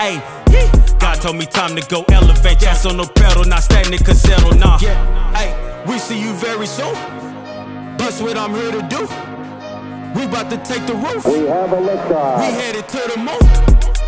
Hey, God told me time to go elevate. Chance on no pedal, not standing cause settle, nah. Yeah, we see you very soon. That's what I'm here to do. We about to take the roof. We have a liftoff. Uh, we headed to the moon.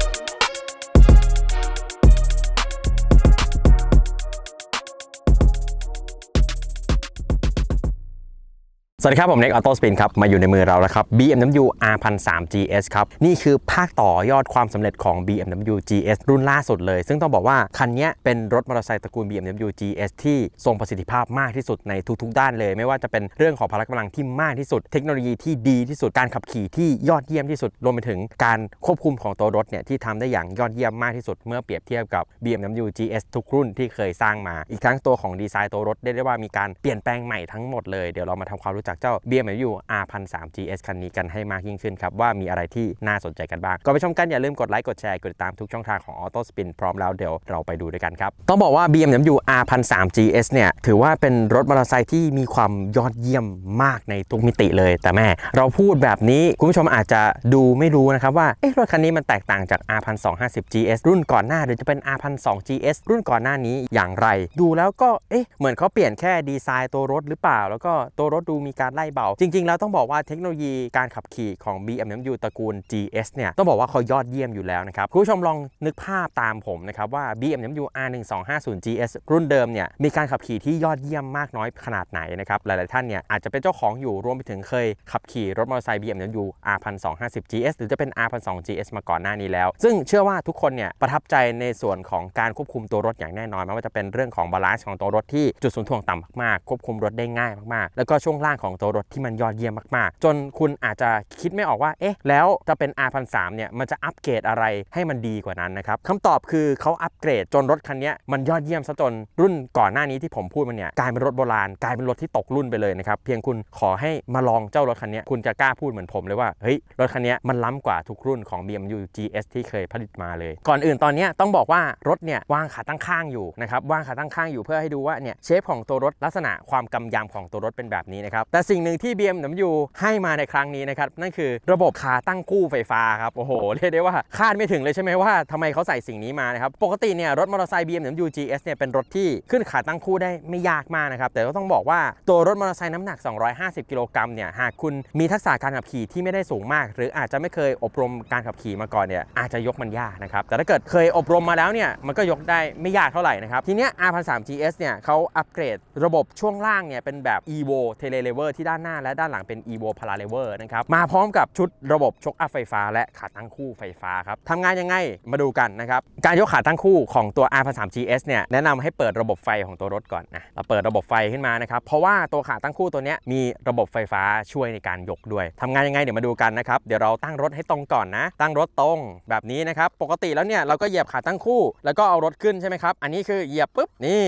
สวัสดีครับ ผมเน็กออโต้สปินครับ มาอยู่ในมือเราแล้วครับ BMW R1003 GS ครับ นี่คือภาคต่อยอดความสำเร็จของ BMW GS รุ่นล่าสุดเลย ซึ่งต้องบอกว่า คันนี้เป็นรถมอเตอร์ไซค์ตระกูล BMW GS ที่ทรงประสิทธิภาพมากที่สุดในทุกๆด้านเลย ไม่ว่าจะเป็นเรื่องของพลังกำลังที่มากที่สุด เทคโนโลยีที่ดีที่สุดการขับขี่ที่ยอดเยี่ยมที่สุดรวมไปถึง การควบคุมของตัวรถเนี่ยที่ทำได้อย่างยอดเยี่ยมมากที่สุด เมื่อเปรียบเทียบกับ BMW GS ทุกรุ่นที่เคยสร้างมา อีกทั้งตัวของดีไซน์ตัวรถได้ได้ว่ามีการเปลี่ยนแปลงใหม่ทั้งหมดเลยเดี๋ยวเรามาทำความรู้จักากเจ้า BMW R1003 GS คันนี้กันให้มากยิ่งขึ้นครับว่ามีอะไรที่น่าสนใจกันบ้างก่อนไปชมกันอย่าลืมกดไลค์กดแชร์กดติดตามทุกช่องทางของ Auto Spin พร้อมแล้วเดี๋ยวเราไปดูด้วยกันครับ ต้องบอกว่า BMW R1003 GS เนี่ย ถือว่าเป็นรถมอเตอร์ไซค์ที่มีความยอดเยี่ยมมากในทุกมิติเลย แต่แม่เราพูดแบบนี้คุณผู้ชมอาจจะดูไม่รู้นะครับว่าเอ๊ะรถคันนี้มันแตกต่างจาก R1250 GS รุ่นก่อนหน้าหรือจะเป็น R1002 GS รุ่นก่อนหน้านี้อย่างไร ดูแล้วก็เอ๊ะเหมือนเขาเปลี่ยนแค่ดีไซน์ตัวรถหรือเปล่า แล้วก็ตัวรถดูมีการไล่เบาจริงๆแล้วต้องบอกว่าเทคโนโลยีการขับขี่ของ BMW ตระกูล GS เนี่ยต้องบอกว่าเขายอดเยี่ยมอยู่แล้วนะครับคุณผู้ชมลองนึกภาพตามผมนะครับว่า BMW R1250 GS รุ่นเดิมเนี่ยมีการขับขี่ที่ยอดเยี่ยมมากน้อยขนาดไหนนะครับหลายๆท่านเนี่ยอาจจะเป็นเจ้าของอยู่รวมไปถึงเคยขับขี่รถมอเตอร์ไซค์ BMW R1250 GS หรือจะเป็น R12 GS มาก่อนหน้านี้แล้ว ซึ่งเชื่อว่าทุกคนเนี่ยประทับใจในส่วนของการควบคุมตัวรถอย่างแน่นอนไม่ว่าจะเป็นเรื่องของบาลานซ์ของตัวรถที่จุดศูนย์ถ่วงต่ำมากๆควบคุมรถได้ง่ายมาก ๆ แล้วก็ช่วงล่างของของตัวรถที่มันยอดเยี่ยมมากๆ จนคุณอาจจะคิดไม่ออกว่าเอ๊ะแล้วจะเป็น r พันสเนี่ยมันจะอัปเกรดอะไรให้มันดีกว่านั้นนะครับคำตอบคือเขาอัปเกรดจนรถคันนี้มันยอดเยี่ยมซะจนรุ่นก่อนหน้านี้ที่ผมพูดมันเนี่ยกลายเป็นรถโบราณกลายเป็นรถที่ตกรุ่นไปเลยนะครับเพียงคุณขอให้มาลองเจ้ารถคันนี้คุณจะกล้าพูดเหมือนผม เลยว่าเฮ้ยรถคันนี้มันล้ำกว่าทุกรุ่นของ BMW GS ที่เคยผลิตมาเลย ก่อนอื่นตอนนี้ต้องบอกว่ารถเนี่ยวางขาตั้งข้างอยู่นะครับวางขาตั้งข้างอยู่เพื่อให้ดูว่าเนี่ยเชฟของตัวรถลักษณะความกำยำของตัวรถเป็นแบบนี้นะครับแสิ่งหนึ่งที่ BMW ให้มาในครั้งนี้นะครับ นั่นคือระบบขาตั้งคู่ไฟฟ้าครับ โอ้โห เรียกได้ว่าคาดไม่ถึงเลยใช่ไหมว่าทำไมเขาใส่สิ่งนี้มานะครับ ปกติเนี่ย รถมอเตอร์ไซค์ BMW GS เนี่ยเป็นรถที่ขึ้นขาตั้งคู่ได้ไม่ยากมากนะครับ แต่ก็ต้องบอกว่า ตัวรถมอเตอร์ไซค์น้ำหนัก 250 กิโลกรัมเนี่ย หากคุณมีทักษะการขับขี่ที่ไม่ได้สูงมาก หรืออาจจะไม่เคยอบรมการขับขี่มาก่อนเนี่ยอาจจะยกมันยากนะครับแต่ถ้าเกิดเคยอบรมมาแล้วเนี่ยมันก็ยกได้ไม่ยากเท่าไหร่นะครับทีเนี้ย R 3 GS เนี่ยเขาอัปเกรดระบบช่วงล่างเนี่ยเป็นแบบ Evo Tele Lever ์ที่ด้านหน้าและด้านหลังเป็น Evo p a r a l e v e r นะครับมาพร้อมกับชุดระบบชกอัพไฟฟ้าและขาตั้งคู่ไฟฟ้าครับทำงานยังไงมาดูกันนะครับ การยกขาตั้งคู่ของตัว R 3 GS เนี่ยแนะนำให้เปิดระบบไฟของตัวรถก่อนนะเราเปิดระบบไฟขึ้นมานะครับเพราะว่าตัวขาตั้งคู่ตัวนี้มีระบบไฟฟ้าช่วยในการยกด้วย ทำงานยังไงเดี๋ยวมาดูกันนะครับเดี๋ยวเราตั้งรถให้ตรงก่อนนะ ตั้งรถตรงแบบนี้นะครับปกติแล้วเนี่ยเราก็เหยียบขาตั้งคู่ แล้วก็เอารถขึ้นใช่ไหมครับอันนี้คือเหยียบปุ๊บนี่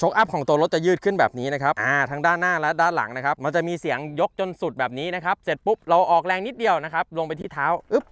ช็อคอัพของตัวรถจะยืดขึ้นแบบนี้นะครับ อ่า ทั้งด้านหน้าและด้านหลังนะครับ มันจะมีเสียงยกจนสุดแบบนี้นะครับ เสร็จปุ๊บ เราออกแรงนิดเดียวนะครับ ลงไปที่เท้า อึ๊บ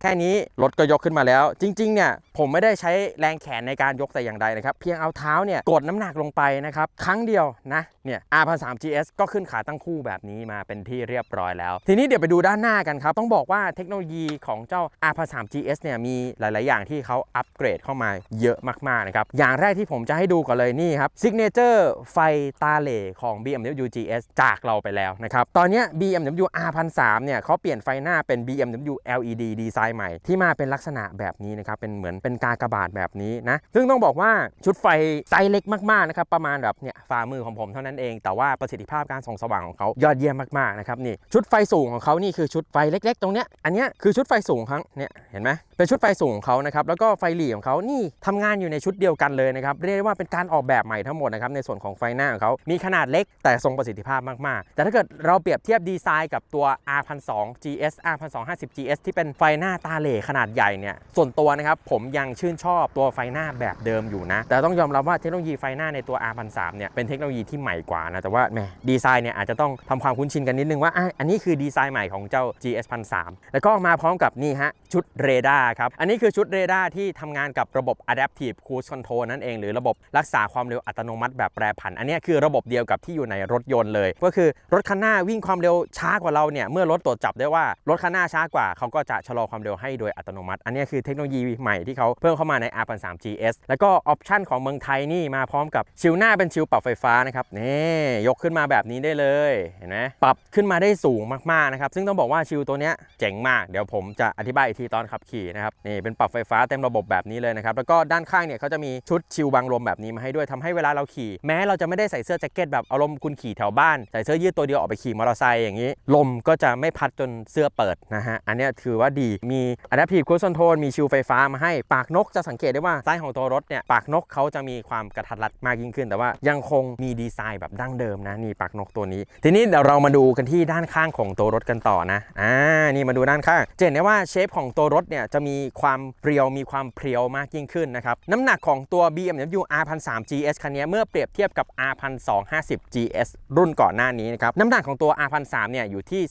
แค่นี้ รถก็ยกขึ้นมาแล้ว จริงๆเนี่ยผมไม่ได้ใช้แรงแขนในการยกแต่อย่างใดนะครับเพียงเอาเท้าเนี่ยกดน้ำหนักลงไปนะครับครั้งเดียวนะเนี่ย r พันสามก็ขึ้นขาตั้งคู่แบบนี้มาเป็นที่เรียบร้อยแล้ว ทีนี้เดี๋ยวไปดูด้านหน้ากันครับต้องบอกว่าเทคโนโลยีของเจ้า r พันสามเนี่ยมีหลาย ๆอย่างที่เขาอัปเกรดเข้ามาเยอะมาก ๆนะครับอย่างแรกที่ผมจะให้ดูก่อนเลยนี่ครับซิกเนเจอร์ไฟตาเหล่ของ BMW GS จากเราไปแล้วนะครับตอนนี้ BMW R1003 เนี่ยเขาเปลี่ยนไฟหน้าเป็น BMW LED ดีไซน์ใหม่ที่มาเป็นลักษณะแบบนี้นะครับเป็นเหมือนเป็นกากระบาดแบบนี้นะ ซึ่งต้องบอกว่าชุดไฟไซส์เล็กมากๆนะครับ ประมาณแบบเนี่ยฝ่ามือของผมเท่านั้นเอง แต่ว่าประสิทธิภาพการส่องสว่างของเขายอดเยี่ยมมากๆนะครับนี่ชุดไฟสูงของเขานี่คือชุดไฟเล็กๆตรงเนี้ยอันเนี้ย คือชุดไฟสูงครั้งเนี่ยเห็นไหมเป็นชุดไฟสูงของเขานะครับแล้วก็ไฟหลีของเขานี่ทำงานอยู่ในชุดเดียวกันเลยนะครับ เรียกได้ว่าเป็นการออกแบบใหม่ทั้งหมดนะครับในส่วนของไฟหน้าของเขา มีขนาดเล็กแต่ทรงประสิทธิภาพมาก ๆ แต่ถ้าเกิดเราเปรียบเทียบดีไซน์กับตัว R1002 GS R1250 GS ที่เป็นไฟหน้าตาเหล่ขนาดใหญ่เนี่ยส่วนตัวนะครับผมยังชื่นชอบตัวไฟหน้าแบบเดิมอยู่นะแต่ต้องยอมรับว่าเทคโนโลยีไฟหน้าในตัว R1003 เนี่ยเป็นเทคโนโลยีที่ใหม่กว่านะแต่ว่าแหมดีไซน์เนี่ยอาจจะต้องทำความคุ้นชินกันนิดนึงว่าอันนี้คือดีไซน์ใหม่ของเจ้า GS 1003แล้วก็มาพร้อมกับนี่ฮะชุดเรดารร์ครับอันนี้คือชุดเรดาร์ที่ทำงานกับระบบ Adaptive Cruise Control นั่นเองหรือระบบรักษาความเร็วอัตโนมัติแบบแปรผัน อันนี้คือระบบเดียวกับที่อยู่ในรถยนต์เลย ก็คือรถคันหน้าวิ่งความเร็วช้ากว่าเราเนี่ยเมื่อรถตรวจจับได้ว่ารถคันหน้าช้ากว่าเขาก็จะชะลอความเร็วให้โดยอัตโนมัติ อันนี้คือเทคโนโลยีใหม่ที่เขาเพิ่มเข้ามาใน r 3 GS แล้วก็ออปชันของเมืองไทยนี่มาพร้อมกับชิลหน้าเป็นชิลปรับไฟฟ้านะครับนี่ยกขึ้นมาแบบนี้ได้เลยเห็นไหมปรับขึ้นมาได้สูงมากๆนะครับซึ่งต้องบอกว่าชิลตัวเนี้ยเจ๋งมากเดี๋ยวผมจะอธิบายอีกทีตอนขับขี่นะนะครับนี่เป็นปรับไฟฟ้าเต็มระบบแบบนี้เลยนะครับ แล้วก็ด้านข้างเนี่ยเขาจะมีชุดชิลบังลมแบบนี้มาให้ด้วยทำให้เวลาเราขี่แม้เราจะไม่ได้ใส่เสื้อแจ็คเก็ต แบบอารมณ์คุณขี่แถวบ้าน ใส่เสื้อยืดตัวเดียวออกไปขี่มอเตอร์ไซค์อย่างนี้ ลมก็จะไม่พัดจนเสื้อเปิดนะฮะ อันนี้ถือว่าดีมีอะแดป i ีฟคูล i s นโทนมีชิลไฟฟ้ามาให้ปากนกจะสังเกตได้ว่าไซส์ของตัวรถเนี่ยปากนกเขาจะมีความกระทัดรัดมากยิ่งขึ้น แต่ว่ายังคงมีดีไซน์แบบดั้งเดิมนะนี่ปากนกตัวนี้ ทีนี้เดี๋ยวเรามาดูกันที่ด้านข้างของตัวรถกันต่อนะอ่านี่มาดูด้านข้างเนได้ว่าเชฟของตัวรถเนี่ยจะะมีความเปรียวมีความเพรียวมากยิ่งขึ้นนะครับน้ำหนักของตัว BMW R1003 GS คันนี้เมื่อเปรียบเทียบกับ R1250 GS รุ่นก่อนหน้านี้นะครับน้ำหนักของตัว R1003 เนี่ยอยู่ที่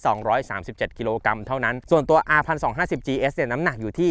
237กิโลกรัมเท่านั้นส่วนตัว R1250 GS เนี่ยน้ำหนักอยู่ที่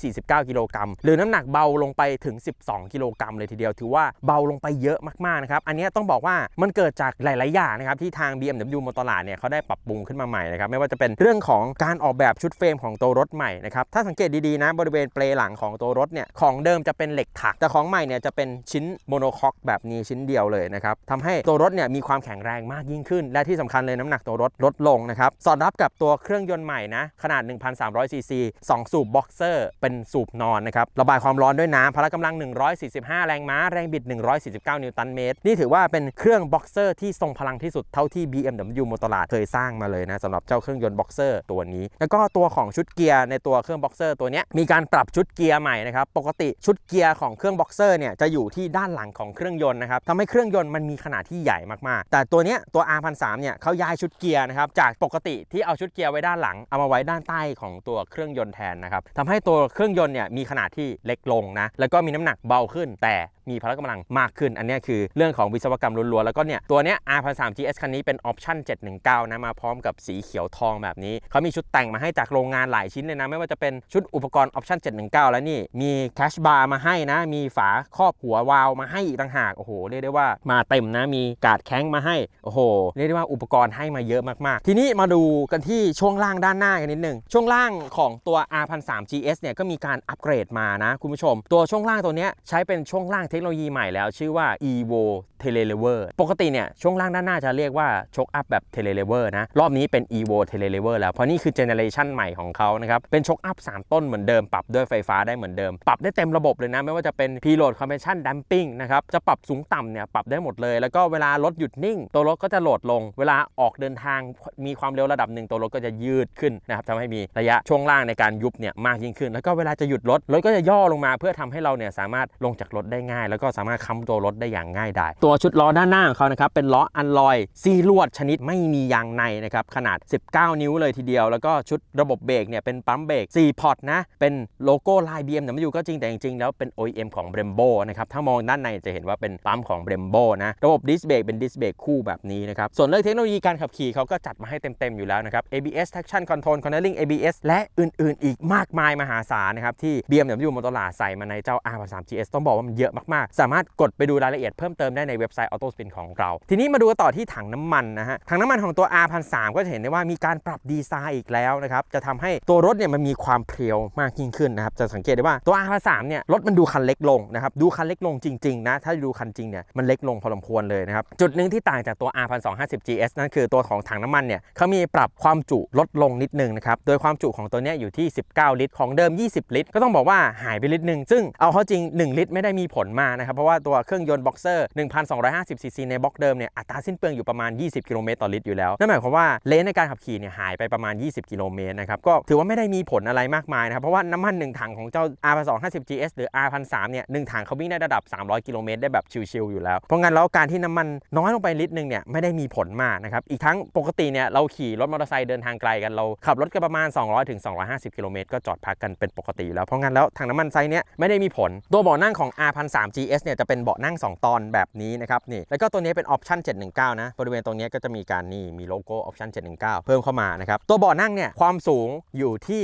249กิโลกรัมหรือน้ำหนักเบาลงไปถึง 12กิโลกรัมเลยทีเดียวถือว่าเบาลงไปเยอะมากๆนะครับอันนี้ต้องบอกว่ามันเกิดจากหลาย ๆ อย่างนะครับที่ทาง BMW มอเตอร์ลาดเนี่ยเขาได้ปรับปรุงขึ้นมาใหม่นะครับไม่ว่าจะเป็นเรื่องของการออกแบบชุดเฟรมของตัวรถใหม่นะครับถ้าสังเกตดีๆนะบริเวณเปลหลังของตัวรถเนี่ยของเดิมจะเป็นเหล็กถัก แต่ของใหม่เนี่ยจะเป็นชิ้นโมโนคอกแบบนี้ ชิ้นเดียวเลยนะครับทำให้ตัวรถเนี่ยมีความแข็งแรงมากยิ่งขึ้น และที่สำคัญเลยน้ำหนักตัวรถลดลงนะครับ สอดรับกับตัวเครื่องยนต์ใหม่นะ ขนาด1,300 c c 2สูบบ็อกเซอร์เป็นสูบนอนนะครับ ระบายความร้อนด้วยน้ำพละกำลัง 145 แรงม้า แรงบิด 149 นิวตันเมตรนี่ถือว่าเป็นเครื่องบ็อกเซอร์ที่ทรงพลังที่สุดเท่าที่ BMW มอตลาดเคยสร้างมาเลยนะสำหรับเจ้าเครื่องยนต์บ็อกเซอร์ตัวนี้ แล้วก็ตัวของชุดเกียร์ในตัวเครื่องบ็อกเซอร์ตัวนี้มีการปรับชุดเกียร์ใหม่นะครับ ปกติชุดเกียร์ ของเครื่องบ็อกเซอร์เนี่ยจะอยู่ที่ด้านหลังของเครื่องยนต์นะครับทำให้เครื่องยนต์มันมีขนาดที่ใหญ่มากๆ แต่ตัวนี้ตัว r พันสเนี่ยเขาย้ายชุดเกียร์นะครับจากปกติที่เอาชุดเกียร์ไว้ด้านหลังเอามาไว้ด้านใต้ของตัวเครื่องยนต์แทนนะครับทำให้ตัวเครื่องยนต์เนี่ยมีขนาดที่เล็กลงนะ แล้วก็มีน้ำหนักเบาขึ้นแต่มีพละกำลังมากขึ้นอันนี้คือเรื่องของวิศวกรรมล้วนๆ แล้วก็เนี่ย ตัวเนี้ย R13 GS คันนี้เป็นออปชั่น719นะมาพร้อมกับสีเขียวทองแบบนี้ เขามีชุดแต่งมาให้จากโรงงานหลายชิ้นเลยนะ ไม่ว่าจะเป็นชุดอุปกรณ์ออปชั่น719 แล้วนี่ มีแคชบาร์มาให้นะ มีฝาครอบหัววาล์วมาให้อีกต่างหาก โอ้โห เรียกได้ว่ามาเต็มนะ มีกาดแข้งมาให้โอ้โหเรียกได้ว่าอุปกรณ์ให้มาเยอะมากๆ ทีนี้มาดูกันที่ช่วงล่างด้านหน้ากันนิดนึงช่วงล่างของตัว R13 GS เนี่ยก็มีการอัปเกรดมานะ คุณผู้ชม ตัวช่วงล่างตัวเนี้ยใช้เป็นช่วงล่างเทคโนโลยีใหม่แล้วชื่อว่า evo telelever ปกติเนี่ย ช่วงล่างด้านหน้าจะเรียกว่าช็อคอัพแบบ telelever นะ รอบนี้เป็น evo telelever แล้ว เพราะนี่คือเจเนอเรชันใหม่ของเขานะครับ เป็นช็อคอัพ 3 ต้นเหมือนเดิมปรับด้วยไฟฟ้าได้เหมือนเดิมปรับได้เต็มระบบเลยนะ ไม่ว่าจะเป็น preload compression damping นะครับจะปรับสูงต่ำเนี่ยปรับได้หมดเลยแล้วก็เวลารถหยุดนิ่งตัวรถก็จะโหลดลง เวลาออกเดินทางมีความเร็วระดับหนึ่งตัวรถก็จะยืดขึ้นนะครับทำให้มีระยะช่วงล่างในการยุบเนี่ยมากยิ่งขึ้น แล้วก็เวลาจะหยุดรถรถก็จะย่อลงมาเพื่อทำให้เราเนี่ยสามารถลงจากรถได้ง่ายายแล้วก็สามารถค้ำตัวรถได้อย่างง่ายดายตัวชุดล้อด้านหน้าของเขานะครับ เป็นล้ออันลอยซีลวดชนิดไม่มียางในนะครับ ขนาด 19 นิ้วเลยทีเดียว แล้วก็ชุดระบบเบรกเนี่ย เป็นปั๊มเบรก4พอร์ตนะ เป็นโลโก้ลาย BMW ก็จริงแต่จริงๆ แล้วเป็น OEM ของ Brembo นะครับ ถ้ามองด้านในจะเห็นว่าเป็นปั๊มของ Brembo นะระบบดิสเบรกเป็นดิสเบรกคู่แบบนี้นะครับส่วนเรื่องเทคโนโลยีการขับขี่เขาก็จัดมาให้เต็มๆอยู่แล้วนะครับ ABS traction control cornering ABS และอื่นๆ อีกมากมายมหาศาลนะครับที่ BMW อเตอร์ลาใส่มาในเจ้า R 3 GS ต้องบอกว่ามันเยอะมากๆสามารถกดไปดูรายละเอียดเพิ่มเติมได้ในเว็บไซต์ Auto Spin ของเรา ทีนี้มาดูต่อที่ถังน้ำมันนะฮะ ถังน้ำมันของตัว R 1 3 0 0ก็จะเห็นได้ว่ามีการปรับดีไซน์อีกแล้วนะครับ จะทำให้ตัวรถเนี่ยมันมีความเพรียวมากยิ่งขึ้นนะครับ จะสังเกตได้ว่าตัว R 1 3 0 0เนี่ยรถมันดูคันเล็กลงนะครับ ดูคันเล็กลงจริงๆนะ ถ้าดูคันจริงเนี่ยมันเล็กลงพอสมควรเลยนะครับ จุดหนึ่งที่ต่างจากตัว R 1 2 5 0 GS นั่นคือตัวของถังน้ำมันเนี่ยเขามีปรับความจุลดลงนิดนึงนะครับ โดยความจุของตัวนี้อยู่ที่ 19 ลิตร ของเดิม 20 ลิตรก็ต้องบอกว่าหายไปลิตรหนึ่งซึ่งเอาเข้าจริง 1 ลิตรไม่ได้มีผลมากนะครับเพราะว่าตัวเครื่องยนต์บ็อกเซอร์1,250ซีซีในบ็อกเดิมเนี่ยอัตราสิ้นเปลืองอยู่ประมาณ 20 กิโลเมตรต่อลิตรอยู่แล้วนั่นหมายความว่าเลนในการขับขี่เนี่ยหายไปประมาณ 20 กิโลเมตรนะครับก็ถือว่าไม่ได้มีผลอะไรมากมายนะครับเพราะว่าน้ำมัน1ถังของเจ้า R 2 5 0 GS หรือ R 1 3เนี่ยหนึ่งถังเขาวิ่งได้ระดับ 300 กิโลเมตรได้แบบชิลๆ อยู่แล้ว เพราะงั้นแล้วการที่น้ำมันน้อยลงไปลิตรนึงเนี่ยไม่ได้มีผลมากนะครับอีกทั้งปกติเนี่ยเราขี่รถมอเตอร์ไซค์เดินทางไกลกันเรา ขับรถกันประมาณ200ถึง250กิโลเมตรก็จอดพักกันเป็นปกติ แล้วเพราะงั้นแล้วถังน้มันไซเนี่ยไม่ได้มีผลตัวเบาะนั่งของ R 1 3 GS เนี่ยจะเป็นเบาะนั่ง 2 ตอนแบบนี้นะครับนี่แล้วก็ตัวนี้เป็นออปชั่น 719 นะบริเวณตรงนี้ก็จะมีการนี่ มีโลโก้ออปชั่น 719 เพิ่มเข้ามานะครับ ตัวเบาะนั่งเนี่ยความสูงอยู่ที่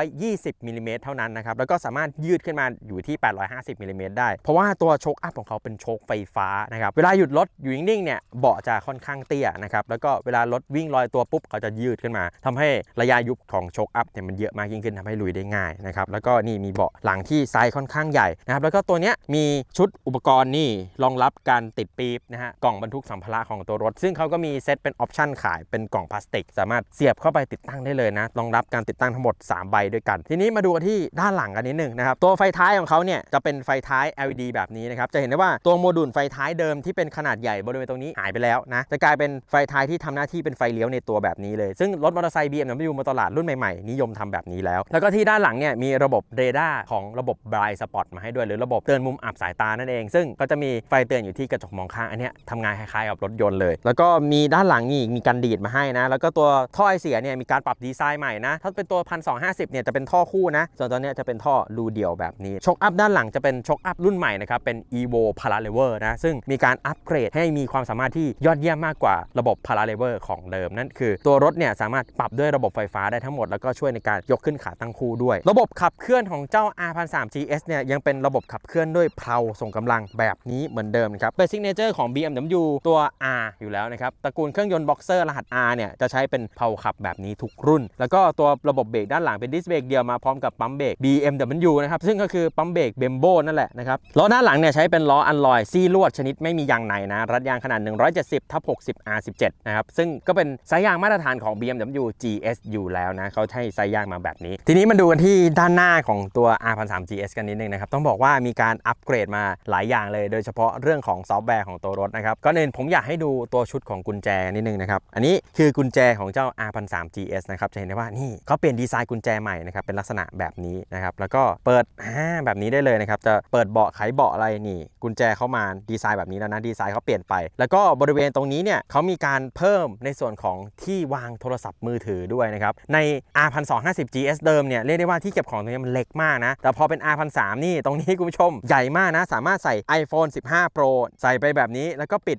820 มิลิเมตรเท่านั้นนะครับ แล้วก็สามารถยืดขึ้นมาอยู่ที่ 850 มิลิเมตรได้เพราะว่าตัวโชคอัพของเขาเป็นโชคไฟฟ้านะครับ เวลาหยุดรถอยู่นิ่งๆ เนี่ยเบาะจะค่อนข้างเตี้ยนะครับแล้วก็เวลารถวิ่งลอยตัวปุ๊บเขาจะยืดขึ้นมา ทำให้ระยะยุบของโชคอัพเนี่ยมันเยอะมากยิ่งขึ้นทำให้ลุยได้ง่ายนะครับแล้วก็นี่มีเบาะหลังที่ไซส์ค่อนข้างใหญ่นะครับแล้วก็ตัวเนี้ยมีชุดอุปกรณ์นี่รองรับการติดปี๊บนะฮะกล่องบรรทุกสัมภาระของตัวรถ ซึ่งเขาก็มีเซตเป็นออปชั่นขายเป็นกล่องพลาสติก สามารถเสียบเข้าไปติดตั้งได้เลยนะรองรับการติดตั้งทั้งหมด 3 ใบด้วยกัน ทีนี้มาดูที่ด้านหลังกันนิดนึงนะครับตัวไฟท้ายของเขาเนี่ยจะเป็นไฟท้าย LED แบบนี้นะครับจะเห็นได้ว่าตัวโมดูลไฟท้ายเดิมที่เป็นขนาดใหญ่บริเวณตรงนี้หายไปแล้วนะจะกลายเป็นไฟท้ายที่ทำหน้าที่เป็นไฟเลี้ยวในตัวแบบนี้เลยซึ่งรถมอเตอร์ไซค์ BMW มาตลาดรุ่นใหม่ๆนิยมทำแบบนี้แล้วแล้วก็ที่ด้านหลังเนี่ยมีระบบเรดาร์ของระบบไบร n d s p o มาให้ด้วยหรือระบบเตือนมุมอับสายตานั่นเอง ซึ่งก็จะมีไฟเตือนอยู่ที่กระจกมองข้างอันนี้ทำงานคล้ายๆกับรถยนต์เลย แล้วก็มีด้านหลังนี่มีการดีดมาให้นะ แล้วก็ตัวท่อไอเสียเนี่ยมีการปรับดีไซน์ใหม่นะ ถ้าเป็นตัว 1250 เนี่ยจะเป็นท่อคู่นะ ส่วนตัวนี้จะเป็นท่อรูเดี่ยวแบบนี้ช็อคอัพด้านหลังจะเป็นช็อคอัพรุ่นใหม่นะครับเป็น evo p a r a l e v e r นะ ซึ่งมีการอัปเกรดให้มีความสามารถที่ยอดเยี่ยมมากกว่าระบบ p a r a l e v e r ของเดิมนั่นคือตัวรถเนี่ยสามารถปรับด้วยระบบไฟฟ้าได้ทั้งหมดแล้วก็ช่วยในการยกขึ้นขาตั้งคู่ด้วย ระบบขับเคลื่อนของเจ้า R 1 3 GS เนี่ยยังเป็นระบบขับเคลื่อนด้วยพลาส่งกำลังแบบนี้เหมือนเดิมนะครับเป็นซิกเนเจอร์ของ BMW ตัว R อยู่แล้วนะครับ ตระกูลเครื่องยนต์บ็อกเซอร์รหัส R เนี่ย จะใช้เป็นเพาขับแบบนี้ทุกรุ่น แล้วก็ตัวระบบเบรกด้านหลังเป็นดิสเบรกเดียวมาพร้อมกับปั๊มเบรก BMW นะครับ ซึ่งก็คือปั๊มเบรกเบมโบนั่นแหละนะครับ ล้อหน้าหลังเนี่ยใช้เป็นล้ออันลอย ซี่ลวดชนิดไม่มียางไหนนะ รัดยางขนาด 170ทับ60 R17 นะครับซึ่งก็เป็นสายยางมาตรฐานของ BMW GS อยู่แล้วนะเขาใช้สายยางมาแบบนี้ ทีนี้มาดูกันที่ด้านหน้าของตัว R13 GS กันนิดนึงนะครับต้องบอกว่ามีการอัปเกเกรดมาหลายอย่างเลยโดยเฉพาะเรื่องของซอฟต์แวร์ของตัวรถนะครับก่อนอื่นผมอยากให้ดูตัวชุดของกุญแจนิดนึงนะครับอันนี้คือกุญแจของเจ้า R1003 GS นะครับจะเห็นได้ว่านี่เขาเปลี่ยนดีไซน์กุญแจใหม่นะครับเป็นลักษณะแบบนี้นะครับแล้วก็เปิดแบบนี้ได้เลยนะครับจะเปิดเบาะไขเบาะอะไรนี่ กุญแจเข้ามาดีไซน์แบบนี้แล้วนะดีไซน์เขาเปลี่ยนไป แล้วก็บริเวณตรงนี้เนี่ยเขามีการเพิ่มในส่วนของที่วางโทรศัพท์มือถือด้วยนะครับใน R1250 GS เดิมเนี่ยเรียกได้ว่าที่เก็บของตรงนี้มันเล็กมากนะแต่พอเป็น R1003 นี่ตรงนี้คุณผู้ชมใหญ่มากากนะสามารถใส่ iPhone 15 Pro ใส่ไปแบบนี้ แล้วก็ปิด